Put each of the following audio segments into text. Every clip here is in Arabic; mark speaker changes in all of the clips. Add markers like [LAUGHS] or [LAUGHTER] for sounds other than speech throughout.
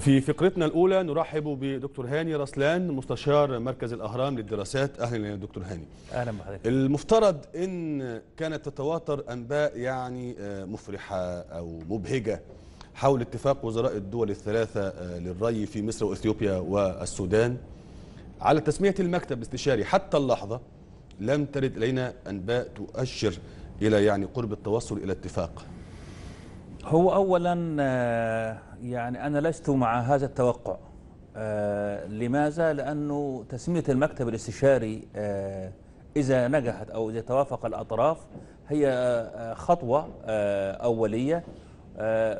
Speaker 1: في فقرتنا الأولى نرحب بدكتور هاني رسلان مستشار مركز الأهرام للدراسات أهلا يا دكتور هاني أهلا بحضرتك المفترض إن كانت تتواتر أنباء يعني آه، مفرحة أو مبهجة حول اتفاق وزراء الدول الثلاثة آه، للري في مصر وإثيوبيا والسودان على تسمية المكتب الاستشاري حتى اللحظة لم ترد إلينا أنباء تؤشر إلى يعني قرب التوصل إلى اتفاق هو اولا
Speaker 2: آه، يعني انا لست مع هذا التوقع آه، لماذا لانه تسميه المكتب الاستشاري آه، اذا نجحت او اذا توافق الاطراف هي خطوه اوليه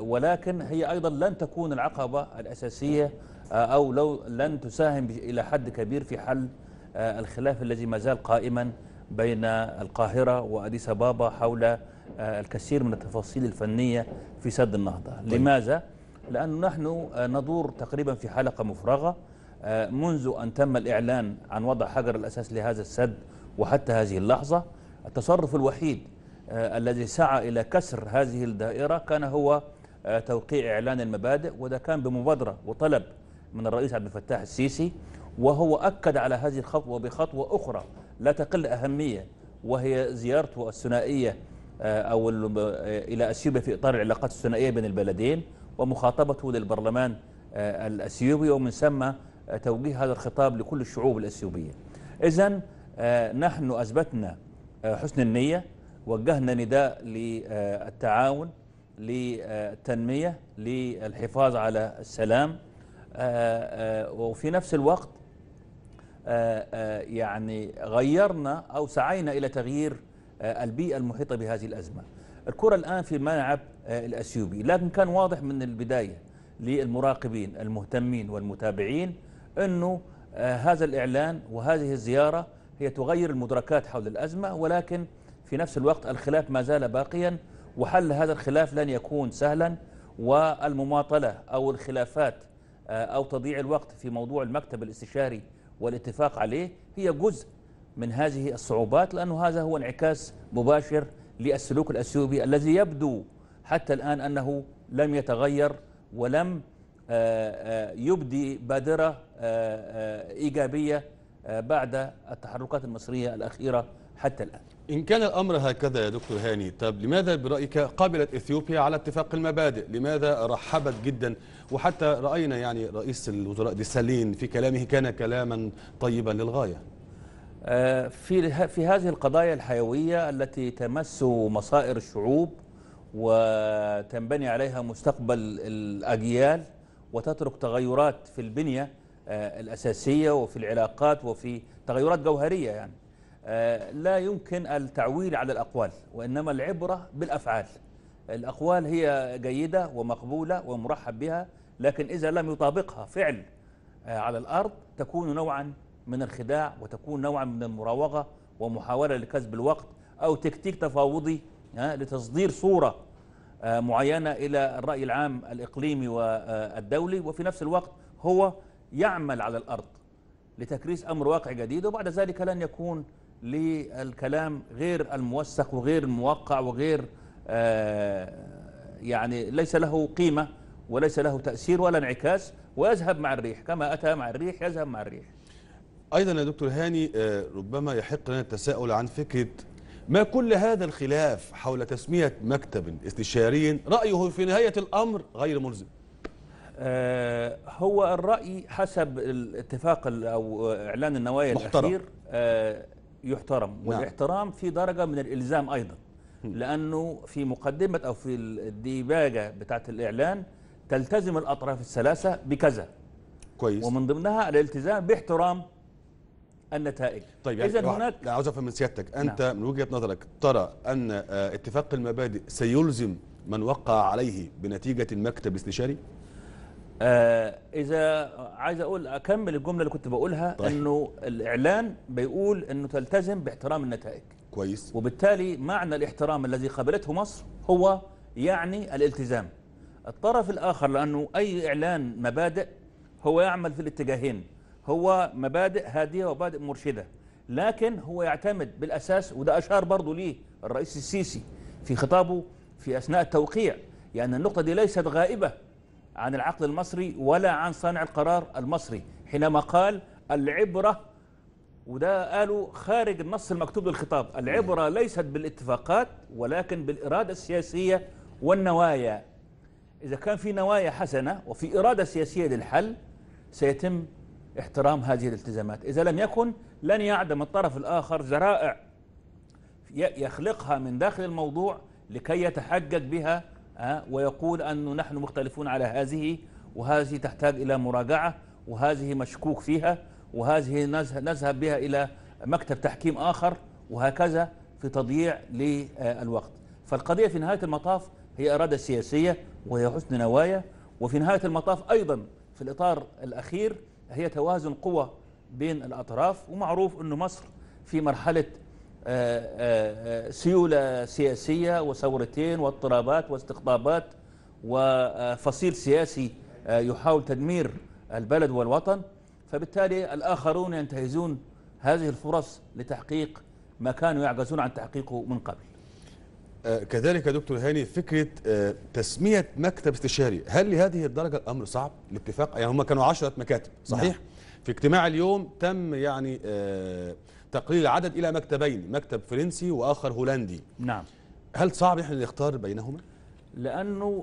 Speaker 2: ولكن هي ايضا لن تكون العقبه الاساسيه او لو لن تساهم الى حد كبير في حل الخلاف الذي ما زال قائما بين القاهرة وأديس أبابا حول آه، الكثير من التفاصيل الفنية في سد النهضة طيب. لماذا؟ لأن نحن آه، ندور تقريبا في حلقة مفرغة آه، منذ أن تم الإعلان عن وضع حجر الأساس لهذا السد وحتى هذه اللحظة التصرف الوحيد الذي سعى إلى كسر هذه الدائرة كان هو توقيع إعلان المبادئ وده كان بمبادرة وطلب من الرئيس عبد الفتاح السيسي وهو أكد على هذه الخطوة بخطوة أخرى لا تقل أهمية وهي زيارته الثنائية آه، أو آه، إلى أثيوبيا في إطار العلاقات الثنائية بين البلدين ومخاطبته للبرلمان آه، الأثيوبي ومن ثم توجيه هذا الخطاب لكل الشعوب الأثيوبية إذا نحن أثبتنا حسن النية وجهنا نداء للتعاون للتنمية للحفاظ على السلام وفي نفس الوقت آه، آه، يعني غيرنا أو سعينا إلى تغيير آه، البيئة المحيطة بهذه الأزمة الكرة الآن في ملعب الأسيوبي لكن كان واضح من البداية للمراقبين المهتمين والمتابعين أنه هذا الإعلان وهذه الزيارة هي تغير المدركات حول الأزمة ولكن في نفس الوقت الخلاف ما زال باقيا وحل هذا الخلاف لن يكون سهلا والمماطلة أو الخلافات أو تضييع الوقت في موضوع المكتب الاستشاري والاتفاق عليه هي جزء من هذه الصعوبات لأنه هذا هو انعكاس مباشر للسلوك الأثيوبي الذي يبدو حتى الآن أنه لم يتغير ولم آه، آه، يبدي بادرة آه،
Speaker 1: إيجابية بعد التحركات المصرية الأخيرة حتى الآن إن كان الأمر هكذا يا دكتور هاني طب لماذا برأيك قبلت إثيوبيا على اتفاق المبادئ لماذا رحبت جدا وحتى رأينا يعني رئيس الوزراء ديسالين في كلامه كان كلاما طيبا للغاية آه، في في هذه القضايا الحيوية
Speaker 2: التي تمس مصائر الشعوب وتنبني عليها مستقبل الأجيال وتترك تغيرات في البنية آه، الأساسية وفي العلاقات وفي تغيرات جوهرية يعني آه، لا يمكن التعويل على الأقوال وإنما العبرة بالأفعال الأقوال هي جيدة ومقبولة ومرحب بها لكن إذا لم يطابقها فعل آه، على الأرض تكون نوعا من الخداع وتكون نوعا من المراوغة ومحاولة لكسب الوقت أو تكتيك تفاوضي آه، لتصدير صورة معينة إلى الرأي العام الإقليمي والدولي وفي نفس الوقت هو يعمل على الأرض لتكريس أمر واقع جديد وبعد ذلك لن يكون للكلام غير الموثق وغير الموقع وغير آه، يعني ليس له قيمة وليس له تأثير ولا انعكاس ويذهب مع الريح كما أتى مع الريح يذهب مع الريح
Speaker 1: أيضا يا دكتور هاني آه، ربما يحق لنا التساؤل عن فكرة ما كل هذا الخلاف حول تسمية مكتب استشاري رأيه في نهاية الأمر غير ملزم آه، هو الرأي حسب الاتفاق
Speaker 2: أو إعلان النوايا محترم. الأخير يحترم نعم. والاحترام في درجة من الإلزام أيضا لأنه في مقدمة أو في الديباجة بتاعة الإعلان تلتزم الأطراف الثلاثة بكذا كويس ومن ضمنها الالتزام باحترام النتائج طيب يعني اذا هناك
Speaker 1: عاوز افهم من سيادتك نعم. انت نعم. من وجهه نظرك ترى ان آه، اتفاق المبادئ سيلزم من وقع عليه بنتيجه المكتب الاستشاري؟ آه إذا عايز أقول أكمل الجملة اللي كنت
Speaker 2: بقولها طيب. أنه الإعلان بيقول أنه تلتزم باحترام النتائج كويس وبالتالي معنى الاحترام الذي قبلته مصر هو يعني الالتزام الطرف الآخر لأنه أي إعلان مبادئ هو يعمل في الاتجاهين هو مبادئ هادية ومبادئ مرشدة لكن هو يعتمد بالأساس وده أشار برضه ليه الرئيس السيسي في خطابه في أثناء التوقيع يعني النقطة دي ليست غائبة عن العقل المصري ولا عن صانع القرار المصري حينما قال العبرة وده قالوا خارج النص المكتوب للخطاب العبرة ليست بالاتفاقات ولكن بالإرادة السياسية والنوايا إذا كان في نوايا حسنة وفي إرادة سياسية للحل سيتم احترام هذه الالتزامات إذا لم يكن لن يعدم الطرف الآخر ذرائع يخلقها من داخل الموضوع لكي يتحجج بها ويقول أن نحن مختلفون على هذه وهذه تحتاج إلى مراجعة وهذه مشكوك فيها وهذه نذهب بها إلى مكتب تحكيم آخر وهكذا في تضييع للوقت فالقضية في نهاية المطاف هي إرادة سياسية وهي حسن نوايا وفي نهاية المطاف أيضا في الإطار الأخير هي توازن قوى بين الأطراف ومعروف أن مصر في مرحلة آه، آه، آه، سيولة سياسية وثورتين واضطرابات واستقطابات وفصيل سياسي يحاول تدمير البلد والوطن فبالتالي الآخرون ينتهزون هذه الفرص لتحقيق ما كانوا يعجزون عن تحقيقه
Speaker 1: من قبل كذلك يا دكتور هاني فكرة تسمية مكتب استشاري هل لهذه الدرجة الأمر صعب الاتفاق يعني هم كانوا عشرة مكاتب صحيح نعم. في اجتماع اليوم تم يعني آه تقليل العدد إلى مكتبين مكتب فرنسي وآخر هولندي نعم هل صعب إحنا نختار بينهما؟
Speaker 2: لأنه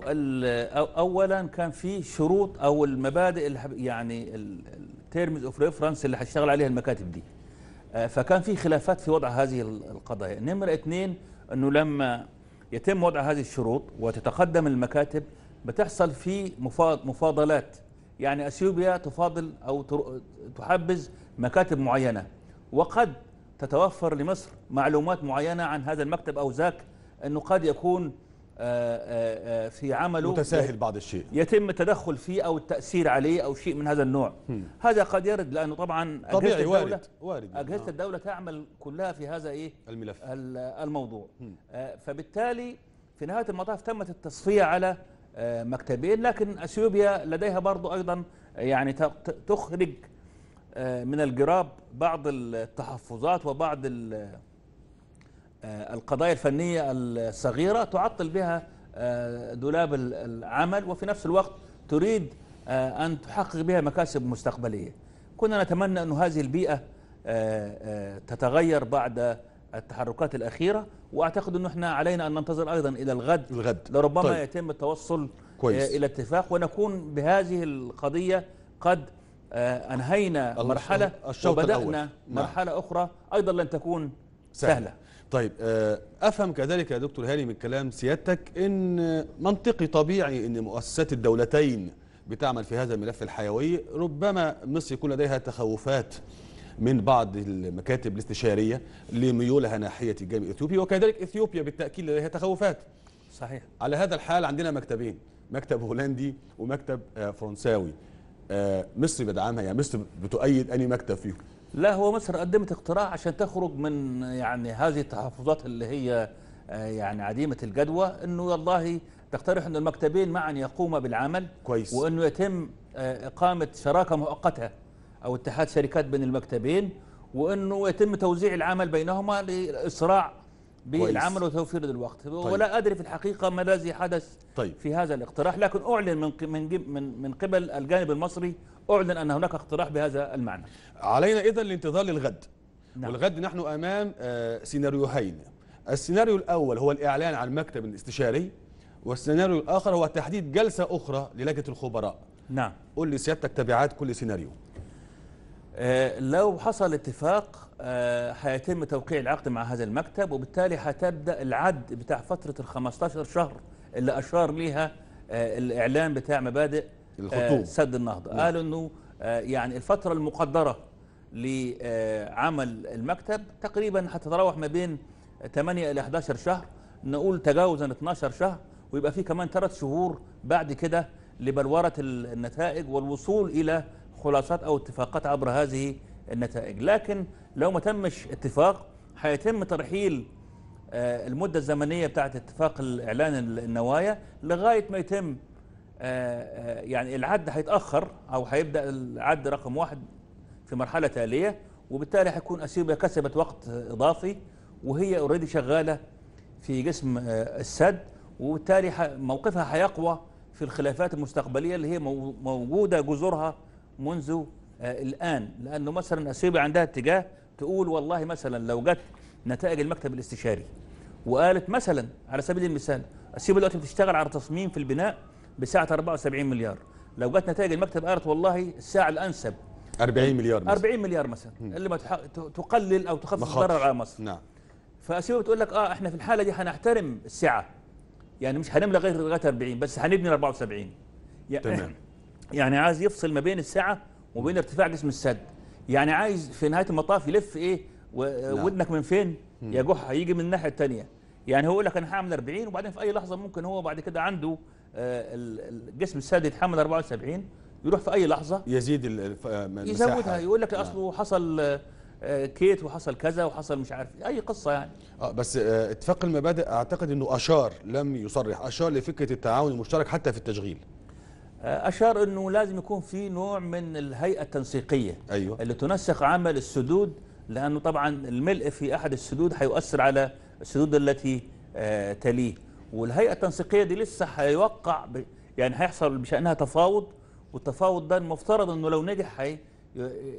Speaker 2: أولا كان في شروط أو المبادئ اللي يعني التيرمز أوف ريفرنس اللي هشتغل عليها المكاتب دي آه، فكان في خلافات في وضع هذه القضايا نمرة اثنين أنه لما يتم وضع هذه الشروط وتتقدم المكاتب بتحصل في مفاضلات يعني اثيوبيا تفاضل او تحبز مكاتب معينه وقد تتوفر لمصر معلومات معينة عن هذا المكتب أو ذاك أنه قد يكون آه، آه، آه، في عمله متساهل بعض الشيء يتم التدخل فيه أو التأثير عليه أو شيء من هذا النوع هذا قد يرد لأنه طبعا طبيعي أجهزة وارد. وارد. أجهزة آه. الدولة تعمل كلها في هذا إيه الملف الموضوع م. فبالتالي في نهاية المطاف تمت التصفية على مكتبين لكن أثيوبيا لديها برضو أيضا يعني تخرج من الجراب بعض التحفظات وبعض آه، القضايا الفنية الصغيرة تعطل بها آه، دولاب العمل وفي نفس الوقت تريد آه، أن تحقق بها مكاسب مستقبلية كنا نتمنى أن هذه البيئة تتغير بعد التحركات الأخيرة وأعتقد أنه إحنا علينا أن ننتظر أيضا إلى الغد, الغد. لربما طيب. يتم التوصل كويس. إلى اتفاق ونكون بهذه القضية قد آه، أنهينا مرحلة وبدأنا نعم. مرحلة أخرى أيضا لن تكون
Speaker 1: سهلة, سهلة. طيب آه، أفهم كذلك يا دكتور هاني من كلام سيادتك أن منطقي طبيعي أن مؤسسات الدولتين بتعمل في هذا الملف الحيوي ربما مصر يكون لديها تخوفات من بعض المكاتب الاستشارية لميولها ناحية الجانب الإثيوبي وكذلك إثيوبيا بالتأكيد لديها تخوفات صحيح على هذا الحال عندنا مكتبين مكتب هولندي ومكتب آه، فرنساوي آه، مصر بدعمها يعني مصر بتؤيد أنهي مكتب فيهم لا هو مصر قدمت اقتراح عشان تخرج من يعني هذه التحفظات اللي
Speaker 2: هي آه، يعني عديمة الجدوى أنه والله تقترح أن المكتبين معا يقوما بالعمل كويس وأنه يتم آه، إقامة شراكة مؤقتة أو اتحاد شركات بين المكتبين وأنه يتم توزيع العمل بينهما لإسراع بالعمل وتوفير الوقت طيب. ولا ادري في الحقيقه ما الذي حدث طيب. في هذا الاقتراح لكن
Speaker 1: اعلن من من من قبل الجانب المصري اعلن ان هناك اقتراح بهذا المعنى علينا اذا الانتظار للغد نعم. والغد نحن امام آه، سيناريوهين السيناريو الاول هو الاعلان عن المكتب الاستشاري والسيناريو الاخر هو تحديد جلسه اخرى للجنه الخبراء نعم قل لي سيادتك تبعات كل سيناريو
Speaker 2: آه، لو حصل اتفاق هيتم آه، توقيع العقد مع هذا المكتب وبالتالي هتبدا العد بتاع فتره ال 15 شهر اللي اشار ليها آه، الاعلان بتاع مبادئ آه، الخطوب. سد النهضه نعم. قالوا انه يعني الفتره المقدره لعمل المكتب تقريبا هتتراوح ما بين 8 الى 11 شهر نقول تجاوزا 12 شهر ويبقى في كمان ثلاث شهور بعد كده لبلوره النتائج والوصول الى خلاصات او اتفاقات عبر هذه النتائج لكن لو ما تمش اتفاق هيتم ترحيل آه، المدة الزمنية بتاعت اتفاق الإعلان النوايا لغاية ما يتم آه، آه، يعني العد هيتأخر أو هيبدأ العد رقم واحد في مرحلة تالية وبالتالي هيكون أثيوبيا كسبت وقت إضافي وهي اوريدي شغالة في جسم السد وبالتالي موقفها هيقوى في الخلافات المستقبلية اللي هي موجودة جذورها منذ آه، الآن لأنه مثلا أثيوبيا عندها اتجاه تقول والله مثلا لو جت نتائج المكتب الاستشاري وقالت مثلا على سبيل المثال أثيوبيا دلوقتي بتشتغل على تصميم في البناء بسعة 74 مليار لو جت نتائج المكتب قالت والله الساعة الأنسب
Speaker 1: 40 مليار مثلا 40
Speaker 2: مليار مثلا اللي ما تقلل أو تخفف الضرر على مصر نعم فأثيوبيا بتقول لك اه احنا في الحالة دي هنحترم السعة يعني مش هنملى غير لغايه 40 بس هنبني 74 يعني تمام [COUGHS] يعني عايز يفصل ما بين السعه وبين ارتفاع جسم السد يعني عايز في نهايه المطاف يلف ايه نعم. ودنك من فين يا جحا يجي من الناحيه الثانيه يعني هو يقول لك انا هعمل 40 وبعدين في اي لحظه ممكن هو بعد كده عنده آه، الجسم السد يتحمل 74 يروح في اي لحظه يزيد المساحه آه، يزودها يقول لك نعم. اصله حصل آه، كيت وحصل كذا وحصل مش عارف اي قصه يعني
Speaker 1: اه بس اتفاق المبادئ اعتقد انه اشار لم يصرح اشار لفكره التعاون المشترك حتى في التشغيل آه، أشار أنه لازم يكون في نوع من الهيئة التنسيقية أيوة. اللي
Speaker 2: تنسق عمل السدود لأنه طبعا الملء في أحد السدود هيؤثر على السدود التي آه، تليه والهيئة التنسيقية دي لسه هيوقع يعني هيحصل بشأنها تفاوض والتفاوض ده المفترض أنه لو نجح هي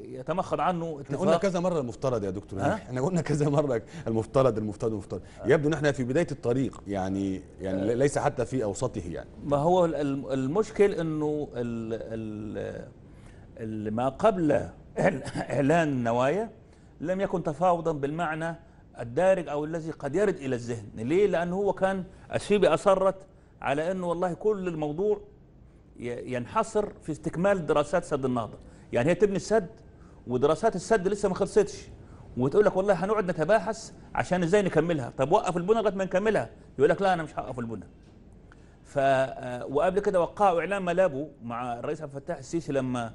Speaker 2: يتمخض
Speaker 1: عنه اتفاق احنا قلنا كذا مره المفترض يا دكتور احنا قلنا كذا مره المفترض المفترض المفترض آه. يبدو ان احنا في بدايه الطريق يعني يعني أه؟ ليس حتى في اوسطه يعني
Speaker 2: ما هو المشكل انه ال ما قبل اعلان النوايا لم يكن تفاوضا بالمعنى الدارج او الذي قد يرد الى الذهن ليه لانه هو كان الشيبي اصرت على انه والله كل الموضوع ينحصر في استكمال دراسات سد النهضه يعني هي تبني السد ودراسات السد لسه ما خلصتش وتقول لك والله هنقعد نتباحث عشان ازاي نكملها طب وقف البنى لغايه ما نكملها يقول لك لا انا مش هوقف البنى ف آه، وقبل كده وقعوا اعلان ملابو مع الرئيس عبد الفتاح السيسي لما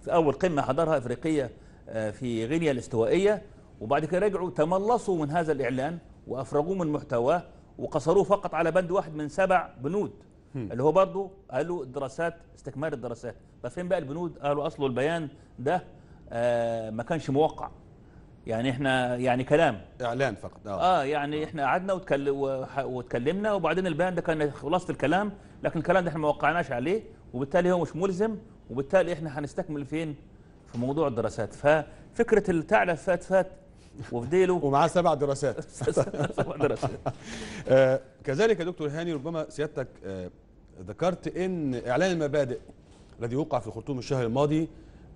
Speaker 2: في اول قمه حضرها افريقيه آه، في غينيا الاستوائيه وبعد كده رجعوا تملصوا من هذا الاعلان وافرغوه من محتواه وقصروه فقط على بند واحد من سبع بنود اللي هو برضه قالوا الدراسات استكمال الدراسات فين بقى البنود قالوا اصله البيان ده آه ما كانش موقع يعني احنا يعني كلام اعلان فقط اه, آه يعني آه. احنا قعدنا وتكل... وتكلمنا وبعدين البيان ده كان خلاصه الكلام لكن الكلام ده احنا ما وقعناش عليه وبالتالي هو مش ملزم وبالتالي احنا هنستكمل فين في موضوع الدراسات
Speaker 1: ففكره التعلف فات فات وفديله [LAUGHS] ومعاه سبع دراسات [LAUGHS] سبع دراسات [LAUGHS] آه كذلك يا دكتور هاني ربما سيادتك آه ذكرت ان اعلان المبادئ الذي وقع في خرطوم الشهر الماضي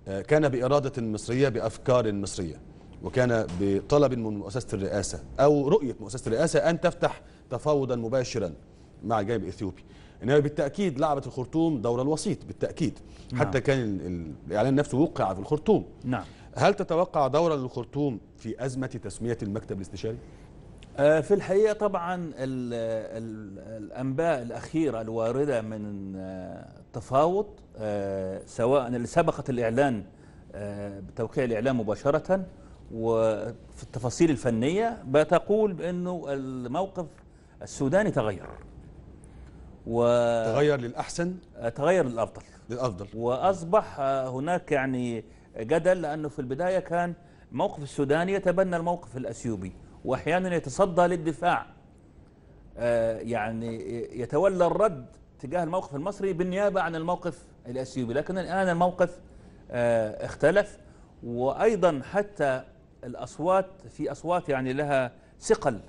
Speaker 1: آه، كان باراده مصريه بافكار مصريه وكان بطلب من مؤسسه الرئاسه او رؤيه مؤسسه الرئاسه ان تفتح تفاوضا مباشرا مع الجانب الاثيوبي انما بالتاكيد لعبت الخرطوم دور الوسيط بالتاكيد نعم. حتى كان الاعلان نفسه وقع في الخرطوم نعم هل تتوقع دورا للخرطوم في ازمه تسميه المكتب الاستشاري آه، في الحقيقة طبعا الأنباء الأخيرة الواردة من آه،
Speaker 2: التفاوض آه، سواء اللي سبقت الإعلان بتوقيع الإعلان مباشرة وفي التفاصيل الفنية بتقول بأنه الموقف السوداني تغير و تغير للأحسن تغير للأفضل للأفضل وأصبح هناك يعني جدل لأنه في البداية كان موقف السوداني يتبنى الموقف الأثيوبي وأحيانا يتصدى للدفاع آه، يعني يتولى الرد تجاه الموقف المصري بالنيابة عن الموقف الأثيوبي لكن الآن الموقف آه، اختلف وأيضا حتى الأصوات في أصوات يعني لها ثقل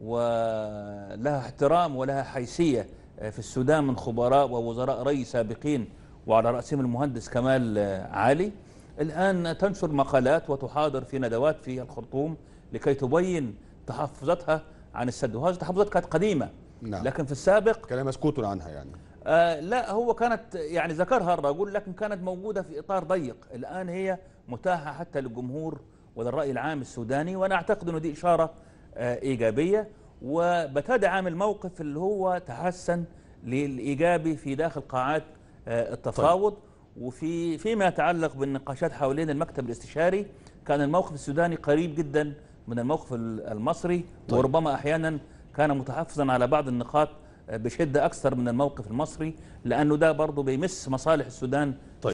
Speaker 2: ولها احترام ولها حيثية آه، في السودان من خبراء ووزراء ري سابقين وعلى رأسهم المهندس كمال علي الآن تنشر مقالات وتحاضر في ندوات في الخرطوم لكي تبين تحفظاتها عن السد وهذه التحفظات كانت قديمة نعم. لكن في السابق كان مسكوت عنها يعني آه لا هو كانت يعني ذكرها الرجل لكن كانت موجودة في إطار ضيق الآن هي متاحة حتى للجمهور وللرأي العام السوداني وأنا أعتقد أنه دي إشارة آه إيجابية وبتدعم الموقف اللي هو تحسن للإيجابي في داخل قاعات آه التفاوض طيب. وفي فيما يتعلق بالنقاشات حوالين المكتب الاستشاري كان الموقف السوداني قريب جدا من الموقف المصري طيب. وربما أحيانا كان متحفظا على بعض النقاط بشدة أكثر من الموقف المصري لأنه ده برضه بيمس مصالح السودان طيب.